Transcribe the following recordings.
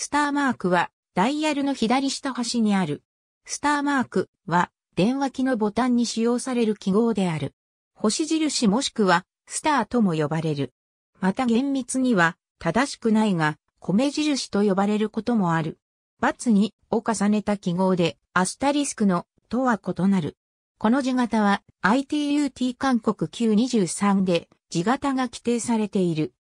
スターマークは、ダイヤルの左下端にある。スターマークは、電話機のボタンに使用される記号である。星印もしくは、スターとも呼ばれる。また厳密には、正しくないが、米印と呼ばれることもある。バツにを重ねた記号で、アスタリスクのとは異なる。この字型は ITUT 韓国 Q23 で字型が規定されている。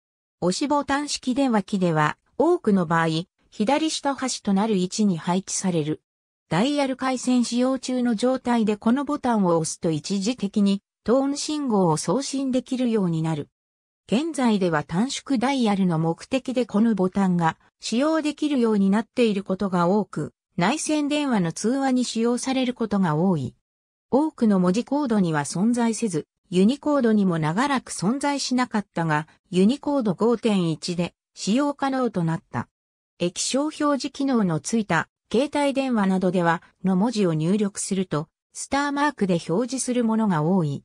押しボタン式電話機では多くの場合、左下端となる位置に配置される。ダイヤル回線使用中の状態でこのボタンを押すと一時的にトーン信号を送信できるようになる。現在では短縮ダイヤルの目的でこのボタンが使用できるようになっていることが多く、内線電話の通話に使用されることが多い。多くの文字コードには存在せず、ユニコードにも長らく存在しなかったが、ユニコード5.1で使用可能となった。液晶表示機能のついた携帯電話などではの文字を入力するとスターマークで表示するものが多い。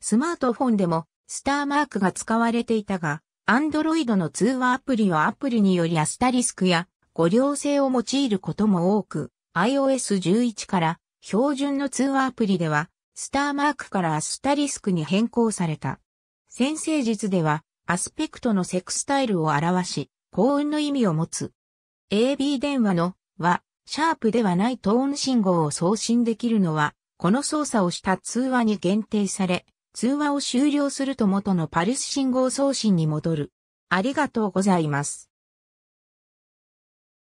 スマートフォンでもスターマークが使われていたが、Android の通話アプリはアプリによりアスタリスクや語両性を用いることも多く、iOS11 から標準の通話アプリでは、スターマークからアスタリスクに変更された。先生術では、アスペクトのセクスタイルを表し、幸運の意味を持つ。AB 電話のは、シャープではないトーン信号を送信できるのは、この操作をした通話に限定され、通話を終了すると元のパルス信号送信に戻る。ありがとうございます。